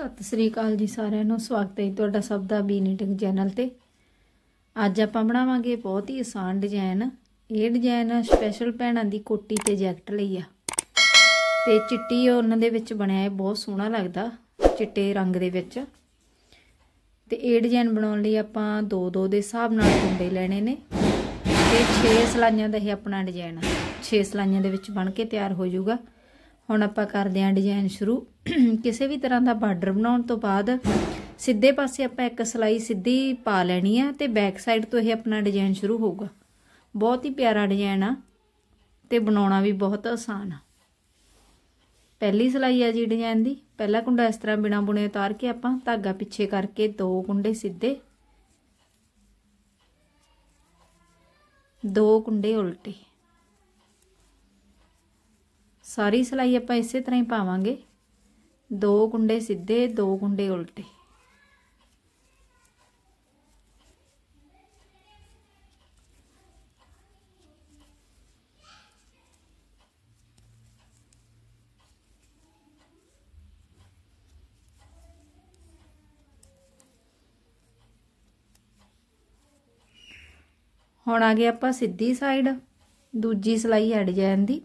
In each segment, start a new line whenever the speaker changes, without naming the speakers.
ਸਤਿ ਸ੍ਰੀ ਅਕਾਲ ਜੀ ਸਾਰਿਆਂ ਨੂੰ ਸਵਾਗਤ ਹੈ ਤੁਹਾਡਾ ਸਭ ਦਾ ਬੀ ਨੀਟਿੰਗ ਚੈਨਲ ਤੇ ਅੱਜ ਆਪਾਂ ਬਣਾਵਾਂਗੇ ਬਹੁਤ ਹੀ ਆਸਾਨ ਡਿਜ਼ਾਈਨ ਇਹ ਡਿਜ਼ਾਈਨ ਸਪੈਸ਼ਲ ਭੈਣਾਂ ਦੀ ਕੋਟੀ ਤੇ ਜੈਕਟ ਲਈ ਆ ਤੇ ਚਿੱਟੀ ਉਹਨਾਂ ਦੇ ਵਿੱਚ ਬਣਿਆ ਹੈ ਬਹੁਤ ਸੋਹਣਾ ਲੱਗਦਾ ਚਿੱਟੇ ਰੰਗ ਦੇ ਵਿੱਚ ਤੇ ਇਹ ਡਿਜ਼ਾਈਨ ਬਣਾਉਣ ਲਈ ਆਪਾਂ 2-2 ਦੇ ਹਿਸਾਬ ਨਾਲ ਕੁੰਡੇ ਲੈਣੇ ਨੇ ਤੇ 6 ਸਲਾਈਆਂ ਦਾ ਇਹ ਆਪਣਾ ਡਿਜ਼ਾਈਨ ਆ 6 ਸਲਾਈਆਂ ਦੇ ਵਿੱਚ ਬਣ ਕੇ ਤਿਆਰ ਹੋ ਜਾਊਗਾ ਹੁਣ ਆਪਾਂ ਕਰਦੇ ਹਾਂ ਡਿਜ਼ਾਈਨ ਸ਼ੁਰੂ ਕਿਸੇ ਵੀ ਤਰ੍ਹਾਂ ਦਾ ਬਾਰਡਰ ਬਣਾਉਣ ਤੋਂ ਬਾਅਦ ਸਿੱਧੇ ਪਾਸੇ ਆਪਾਂ ਇੱਕ ਸਲਾਈ ਸਿੱਧੀ ਪਾ ਲੈਣੀ ਆ ਤੇ ਬੈਕ ਸਾਈਡ ਤੋਂ ਇਹ ਆਪਣਾ ਡਿਜ਼ਾਈਨ ਸ਼ੁਰੂ ਹੋਊਗਾ ਬਹੁਤ ਹੀ ਪਿਆਰਾ ਡਿਜ਼ਾਈਨ ਆ ਤੇ ਬਣਾਉਣਾ ਵੀ ਬਹੁਤ ਆਸਾਨ ਆ ਪਹਿਲੀ ਸਲਾਈ ਆ ਜੀ ਡਿਜ਼ਾਈਨ ਦੀ ਪਹਿਲਾ ਕੁੰਡਾ ਇਸ ਤਰ੍ਹਾਂ ਬਿਨਾ ਬੁਣੇ ਉਤਾਰ ਕੇ ਆਪਾਂ ਧਾਗਾ ਪਿੱਛੇ ਕਰਕੇ ਦੋ ਕੁੰਡੇ ਸਿੱਧੇ ਦੋ ਕੁੰਡੇ ਉਲਟੇ ਸਾਰੀ ਸਲਾਈ ਆਪਾਂ ਇਸੇ ਤਰ੍ਹਾਂ ਹੀ ਪਾਵਾਂਗੇ ਦੋ ਗੁੰਡੇ ਸਿੱਧੇ ਦੋ ਗੁੰਡੇ ਉਲਟੇ ਹੁਣ ਆ ਗਏ ਆਪਾਂ ਸਿੱਧੀ ਸਾਈਡ ਦੂਜੀ ਸਲਾਈ ਐਡ ਜਾਣ ਦੀ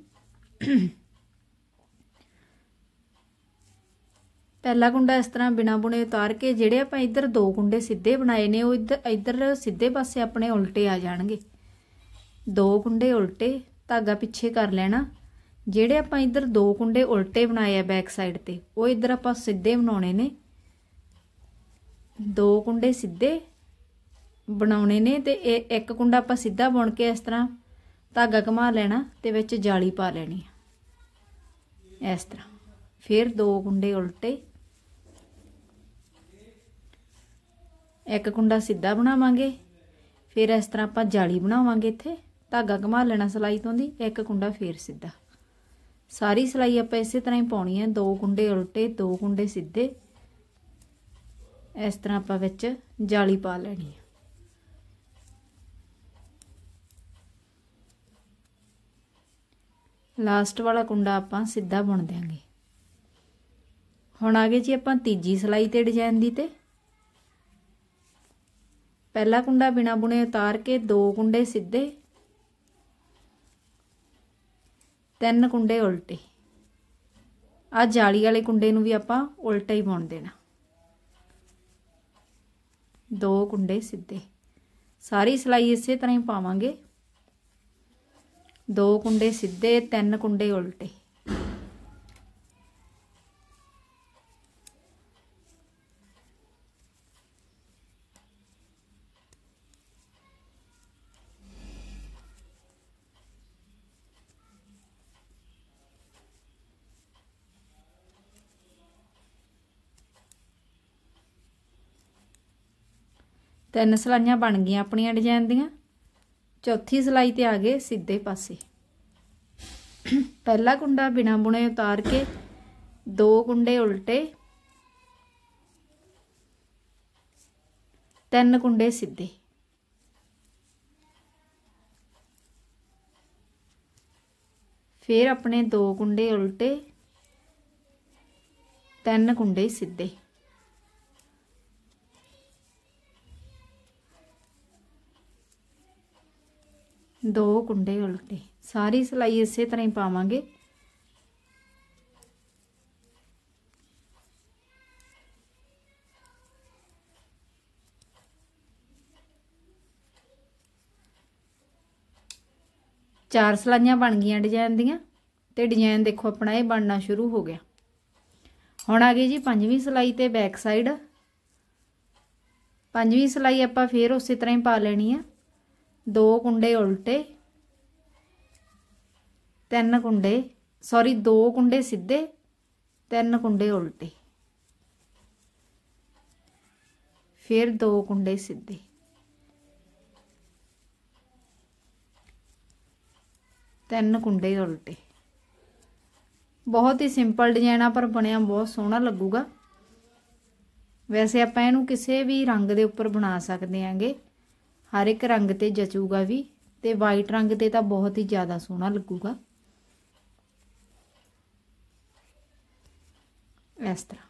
ਪਹਿਲਾ ਗੁੰਡਾ ਇਸ ਤਰ੍ਹਾਂ ਬਿਨਾ ਬੁਣੇ ਉਤਾਰ ਕੇ ਜਿਹੜੇ ਆਪਾਂ ਇੱਧਰ ਦੋ ਗੁੰਡੇ ਸਿੱਧੇ ਬਣਾਏ ਨੇ ਉਹ ਇੱਧਰ ਇੱਧਰ ਸਿੱਧੇ ਪਾਸੇ ਆਪਣੇ ਉਲਟੇ ਆ ਜਾਣਗੇ ਦੋ ਗੁੰਡੇ ਉਲਟੇ ਧਾਗਾ ਪਿੱਛੇ ਕਰ ਲੈਣਾ ਜਿਹੜੇ ਆਪਾਂ ਇੱਧਰ ਦੋ ਗੁੰਡੇ ਉਲਟੇ ਬਣਾਏ ਆ ਬੈਕ ਸਾਈਡ ਤੇ ਉਹ ਇੱਧਰ ਆਪਾਂ ਸਿੱਧੇ ਬਣਾਉਣੇ ਨੇ ਦੋ ਗੁੰਡੇ ਸਿੱਧੇ ਬਣਾਉਣੇ ਨੇ ਤੇ ਇਹ ਇੱਕ ਗੁੰਡਾ ਆਪਾਂ ਸਿੱਧਾ ਬੁਣ ਕੇ ਇਸ ਤਰ੍ਹਾਂ ਧਾਗਾ ਘੁਮਾ ਲੈਣਾ ਤੇ ਵਿੱਚ ਜਾਲੀ ਪਾ ਲੈਣੀ ਇਸ ਤਰ੍ਹਾਂ ਫਿਰ ਦੋ ਗੁੰਡੇ ਉਲਟੇ ਇੱਕ ਕੁੰਡਾ ਸਿੱਧਾ ਬਣਾਵਾਂਗੇ ਫਿਰ ਇਸ ਤਰ੍ਹਾਂ ਆਪਾਂ ਜਾਲੀ ਬਣਾਵਾਂਗੇ ਇੱਥੇ ਧਾਗਾ ਘੁਮਾ ਲੈਣਾ ਸਲਾਈ ਤੋਂ ਦੀ ਇੱਕ ਕੁੰਡਾ ਫੇਰ ਸਿੱਧਾ ਸਾਰੀ ਸਲਾਈ ਆਪਾਂ ਇਸੇ ਤਰ੍ਹਾਂ ਹੀ ਪਾਉਣੀ ਹੈ ਦੋ ਕੁੰਡੇ ਉਲਟੇ ਦੋ ਕੁੰਡੇ ਸਿੱਧੇ ਇਸ ਤਰ੍ਹਾਂ ਆਪਾਂ ਵਿੱਚ ਜਾਲੀ ਪਾ ਲੈਣੀ ਹੈ ਲਾਸਟ ਵਾਲਾ ਕੁੰਡਾ ਆਪਾਂ ਸਿੱਧਾ ਬੁਣ ਦਿਆਂਗੇ ਹੁਣ ਆਗੇ ਜੀ ਆਪਾਂ ਤੀਜੀ ਸਲਾਈ ਤੇ ਡਿਜ਼ਾਈਨ ਦੀ ਤੇ ਪਹਿਲਾ ਕੁੰਡਾ ਬਿਨਾ ਬੁਣੇ ਉਤਾਰ ਕੇ ਦੋ ਕੁੰਡੇ ਸਿੱਧੇ ਤਿੰਨ ਕੁੰਡੇ ਉਲਟੇ ਆ ਜਾਲੀ ਵਾਲੇ ਕੁੰਡੇ ਨੂੰ ਵੀ ਆਪਾਂ ਉਲਟਾ ਹੀ ਬੁਣ ਦੇਣਾ ਦੋ ਕੁੰਡੇ ਸਿੱਧੇ ਸਾਰੀ ਸਲਾਈ ਇਸੇ ਤਰ੍ਹਾਂ ਹੀ ਪਾਵਾਂਗੇ ਦੋ ਕੁੰਡੇ ਸਿੱਧੇ ਤਿੰਨ ਕੁੰਡੇ ਉਲਟੇ ਤਿੰਨ ਸਲਾਈਆਂ ਬਣ ਗਈਆਂ ਆਪਣੀਆਂ ਡਿਜ਼ਾਈਨ ਦੀਆਂ ਚੌਥੀ ਸਲਾਈ ਤੇ ਆ ਗਏ ਸਿੱਧੇ ਪਾਸੇ ਪਹਿਲਾ ਕੁੰਡਾ ਬਿਨਾ ਬੁਣੇ ਉਤਾਰ ਕੇ ਦੋ ਕੁੰਡੇ ਉਲਟੇ ਤਿੰਨ ਕੁੰਡੇ ਸਿੱਧੇ ਫਿਰ ਆਪਣੇ ਦੋ ਕੁੰਡੇ ਉਲਟੇ ਤਿੰਨ ਕੁੰਡੇ ਸਿੱਧੇ ਦੋ ਕੁੰਡੇ ਉਲਟੇ ਸਾਰੀ ਸਲਾਈ ਇਸੇ ਤਰ੍ਹਾਂ ਹੀ ਪਾਵਾਂਗੇ ਚਾਰ ਸਲਾਈਆਂ ਬਣ ਗਈਆਂ ਡਿਜ਼ਾਈਨ ਦੀਆਂ ਤੇ ਡਿਜ਼ਾਈਨ ਦੇਖੋ ਆਪਣਾ ਇਹ ਬਣਨਾ ਸ਼ੁਰੂ ਹੋ ਗਿਆ ਹੁਣ ਆ ਗਈ ਜੀ ਪੰਜਵੀਂ ਸਲਾਈ ਤੇ ਬੈਕ ਸਾਈਡ ਪੰਜਵੀਂ ਸਲਾਈ ਆਪਾਂ ਫੇਰ ਉਸੇ ਤਰ੍ਹਾਂ ਹੀ ਪਾ ਲੈਣੀ ਆ ਦੋ ਕੁੰਡੇ ਉਲਟੇ ਤਿੰਨ ਕੁੰਡੇ ਸੌਰੀ ਦੋ ਕੁੰਡੇ ਸਿੱਧੇ ਤਿੰਨ ਕੁੰਡੇ ਉਲਟੇ ਫਿਰ ਦੋ ਕੁੰਡੇ ਸਿੱਧੇ ਤਿੰਨ ਕੁੰਡੇ ਉਲਟੇ ਬਹੁਤ ਹੀ ਸਿੰਪਲ ਡਿਜ਼ਾਈਨ ਆ ਪਰ ਬਣਿਆ ਬਹੁਤ ਸੋਹਣਾ ਲੱਗੂਗਾ ਵੈਸੇ ਆਪਾਂ ਇਹਨੂੰ ਕਿਸੇ ਵੀ ਰੰਗ ਦੇ ਉੱਪਰ ਬਣਾ ਸਕਦੇ ਆਂਗੇ ਹਰ ਇੱਕ ਰੰਗ ਤੇ ਜਚੂਗਾ ਵੀ ਤੇ ਵਾਈਟ ਰੰਗ ਤੇ ਤਾਂ ਬਹੁਤ ਹੀ ਜ਼ਿਆਦਾ ਸੋਹਣਾ ਲੱਗੂਗਾ ਇਸ ਤਰ੍ਹਾਂ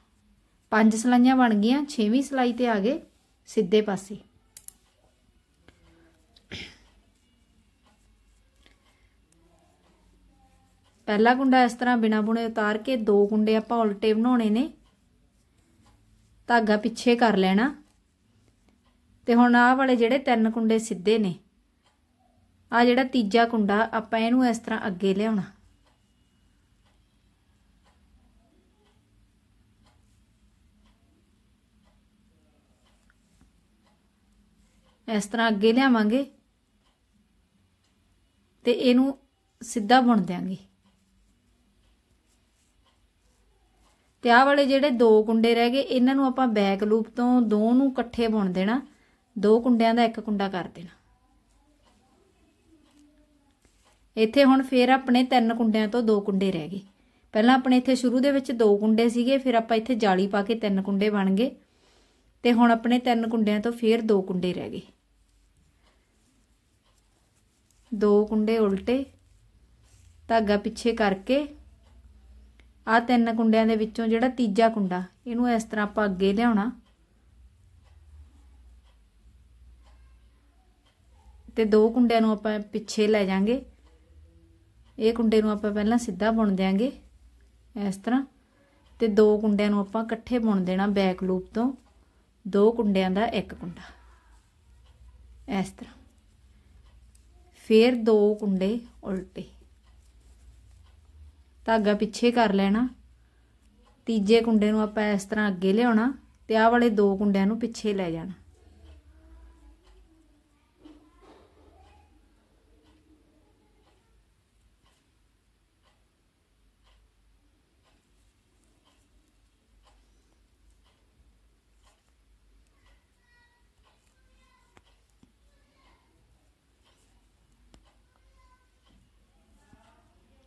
ਪੰਜ ਸਲਾਈਆਂ ਬਣ ਗਈਆਂ ਛੇਵੀਂ ਸਲਾਈ ਤੇ ਆ ਗਏ ਸਿੱਧੇ ਪਾਸੇ ਪਹਿਲਾ ਗੁੰਡਾ ਇਸ ਤਰ੍ਹਾਂ ਬਿਨਾ ਬੁਣੇ ਉਤਾਰ ਕੇ ਦੋ ਗੁੰਡੇ ਆਪਾਂ ਉਲਟੇ ਬਣਾਉਣੇ ਨੇ ਧਾਗਾ ਪਿੱਛੇ ਕਰ ਲੈਣਾ ਤੇ ਹੁਣ ਆਹ ਵਾਲੇ ਜਿਹੜੇ ਤਿੰਨ ਕੁੰਡੇ ਸਿੱਧੇ ਨੇ ਆ ਜਿਹੜਾ ਤੀਜਾ ਕੁੰਡਾ ਆਪਾਂ ਇਹਨੂੰ ਇਸ ਤਰ੍ਹਾਂ ਅੱਗੇ ਲਿਆਉਣਾ ਇਸ ਤਰ੍ਹਾਂ ਅੱਗੇ ਲਿਆਵਾਂਗੇ ਤੇ ਇਹਨੂੰ ਸਿੱਧਾ ਬੁਣ ਦਿਆਂਗੇ ਤੇ ਆਹ ਵਾਲੇ ਜਿਹੜੇ ਦੋ ਕੁੰਡੇ ਰਹਿ ਗਏ ਇਹਨਾਂ ਨੂੰ ਆਪਾਂ ਬੈਕ ਲੂਪ ਤੋਂ ਦੋਨੋਂ ਨੂੰ ਇਕੱਠੇ ਬੁਣ ਦੇਣਾ ਦੋ ਕੁੰਡਿਆਂ ਦਾ ਇੱਕ ਕੁੰਡਾ ਕਰ ਦੇਣਾ ਇੱਥੇ ਹੁਣ ਫੇਰ ਆਪਣੇ ਤਿੰਨ ਕੁੰਡਿਆਂ ਤੋਂ ਦੋ ਕੁੰਡੇ ਰਹਿ ਗਏ ਪਹਿਲਾਂ ਆਪਣੇ ਇੱਥੇ ਸ਼ੁਰੂ ਦੇ ਵਿੱਚ ਦੋ ਕੁੰਡੇ ਸੀਗੇ ਫਿਰ ਆਪਾਂ ਇੱਥੇ ਜਾਲੀ ਪਾ ਕੇ ਤਿੰਨ ਕੁੰਡੇ ਬਣ ਗਏ ਤੇ ਹੁਣ ਆਪਣੇ ਤਿੰਨ ਕੁੰਡਿਆਂ ਤੋਂ ਫੇਰ ਦੋ ਕੁੰਡੇ ਰਹਿ ਗਏ ਦੋ ਕੁੰਡੇ ਉਲਟੇ ਧਾਗਾ ਪਿੱਛੇ ਕਰਕੇ ਆ ਤਿੰਨ ਕੁੰਡਿਆਂ ਦੇ ਵਿੱਚੋਂ ਜਿਹੜਾ ਤੀਜਾ ਕੁੰਡਾ ਇਹਨੂੰ ਇਸ ਤਰ੍ਹਾਂ ਆਪਾਂ ਅੱਗੇ ਲਿਆਉਣਾ ਤੇ ਦੋ ਕੁੰਡਿਆਂ ਨੂੰ ਆਪਾਂ ਪਿੱਛੇ ਲੈ ਜਾਾਂਗੇ ਇਹ ਕੁੰਡੇ ਨੂੰ ਆਪਾਂ ਪਹਿਲਾਂ ਸਿੱਧਾ ਬੁਣ ਦਿਆਂਗੇ ਇਸ ਤਰ੍ਹਾਂ ਤੇ ਦੋ ਕੁੰਡਿਆਂ ਨੂੰ ਆਪਾਂ ਇਕੱਠੇ ਬੁਣ ਦੇਣਾ ਬੈਕ ਲੂਪ ਤੋਂ ਦੋ ਕੁੰਡਿਆਂ ਦਾ ਇੱਕ ਕੁੰਡਾ ਇਸ ਤਰ੍ਹਾਂ ਫੇਰ ਦੋ ਕੁੰਡੇ ਉਲਟੇ ਧਾਗਾ ਪਿੱਛੇ ਕਰ ਲੈਣਾ ਤੀਜੇ ਕੁੰਡੇ ਨੂੰ ਆਪਾਂ ਇਸ ਤਰ੍ਹਾਂ ਅੱਗੇ ਲਿਆਉਣਾ ਤੇ ਆਹ ਵਾਲੇ ਦੋ ਕੁੰਡਿਆਂ ਨੂੰ ਪਿੱਛੇ ਲੈ ਜਾਣਾ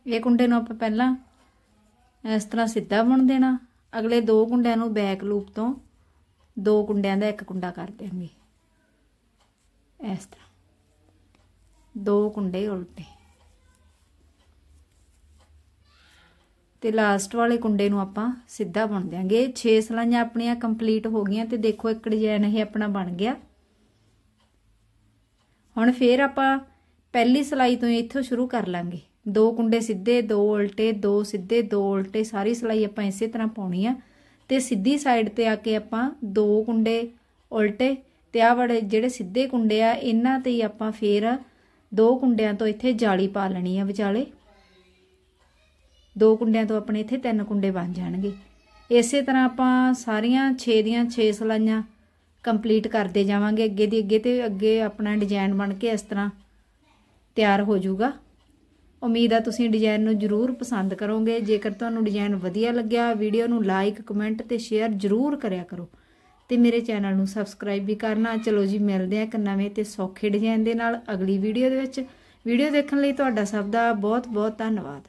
ਇਹ ਕੁੰਡੇ ਨੂੰ ਆਪਾਂ ਪਹਿਲਾਂ ਇਸ ਤਰ੍ਹਾਂ ਸਿੱਧਾ ਬੁਣ ਦੇਣਾ ਅਗਲੇ ਦੋ ਕੁੰਡਿਆਂ ਨੂੰ ਬੈਕ ਲੂਪ ਤੋਂ ਦੋ ਕੁੰਡਿਆਂ ਦਾ ਇੱਕ ਕੁੰਡਾ ਕਰ ਦੇਵਾਂਗੇ ਇਸ ਤਰ੍ਹਾਂ ਦੋ ਕੁੰਡੇ ਉਲਟੇ ਤੇ ਲਾਸਟ ਵਾਲੇ ਕੁੰਡੇ ਨੂੰ ਆਪਾਂ ਸਿੱਧਾ ਬੁਣ ਦਿਆਂਗੇ 6 ਸਲਾਈਆਂ ਆਪਣੀਆਂ ਕੰਪਲੀਟ ਹੋ ਗਈਆਂ ਤੇ ਦੇਖੋ ਇੱਕ ਡਿਜ਼ਾਈਨ ਇਹ ਆਪਣਾ ਬਣ ਗਿਆ ਹੁਣ ਫੇਰ ਆਪਾਂ ਪਹਿਲੀ ਸਲਾਈ ਤੋਂ ਇੱਥੋਂ ਸ਼ੁਰੂ ਕਰ ਲਾਂਗੇ ਦੋ ਕੁੰਡੇ ਸਿੱਧੇ ਦੋ ਉਲਟੇ ਦੋ ਸਿੱਧੇ ਦੋ ਉਲਟੇ ਸਾਰੀ ਸਲਾਈ ਆਪਾਂ ਇਸੇ ਤਰ੍ਹਾਂ ਪਾਉਣੀ ਆ ਤੇ ਸਿੱਧੀ ਸਾਈਡ ਤੇ ਆ ਕੇ ਆਪਾਂ ਦੋ ਕੁੰਡੇ ਉਲਟੇ ਤੇ ਆ ਵੜੇ ਜਿਹੜੇ ਸਿੱਧੇ ਕੁੰਡੇ ਆ ਇਹਨਾਂ ਤੇ ਹੀ ਆਪਾਂ ਫੇਰ ਦੋ ਕੁੰਡਿਆਂ ਤੋਂ ਇੱਥੇ ਜਾਲੀ ਪਾ ਲੈਣੀ ਆ ਵਿਚਾਲੇ ਦੋ ਕੁੰਡਿਆਂ ਤੋਂ ਆਪਣੇ ਇੱਥੇ ਤਿੰਨ ਕੁੰਡੇ ਬਣ ਜਾਣਗੇ ਇਸੇ ਤਰ੍ਹਾਂ ਆਪਾਂ ਸਾਰੀਆਂ 6 ਦੀਆਂ 6 ਸਲਾਈਆਂ ਕੰਪਲੀਟ ਕਰਦੇ ਜਾਵਾਂਗੇ ਅੱਗੇ ਦੀ ਅੱਗੇ ਤੇ ਅੱਗੇ ਆਪਣਾ ਡਿਜ਼ਾਈਨ ਬਣ ਕੇ ਇਸ ਤਰ੍ਹਾਂ ਤਿਆਰ ਹੋ ਜਾਊਗਾ ਉਮੀਦ ਆ ਤੁਸੀਂ ਡਿਜ਼ਾਈਨ ਨੂੰ ਜ਼ਰੂਰ ਪਸੰਦ ਕਰੋਗੇ ਜੇਕਰ ਤੁਹਾਨੂੰ ਡਿਜ਼ਾਈਨ ਵਧੀਆ ਲੱਗਿਆ ਵੀਡੀਓ ਨੂੰ ਲਾਈਕ ਕਮੈਂਟ ਤੇ ਸ਼ੇਅਰ ਜ਼ਰੂਰ ਕਰਿਆ ਕਰੋ ਤੇ ਮੇਰੇ ਚੈਨਲ ਨੂੰ ਸਬਸਕ੍ਰਾਈਬ ਵੀ ਕਰਨਾ ਚਲੋ ਜੀ ਮਿਲਦੇ ਆ ਇੱਕ ਨਵੇਂ ਤੇ ਸੌਖੇ ਡਿਜ਼ਾਈਨ ਦੇ ਨਾਲ ਅਗਲੀ ਵੀਡੀਓ ਦੇ ਵਿੱਚ ਵੀਡੀਓ ਦੇਖਣ ਲਈ ਤੁਹਾਡਾ ਸਭ ਦਾ ਬਹੁਤ ਬਹੁਤ ਧੰਨਵਾਦ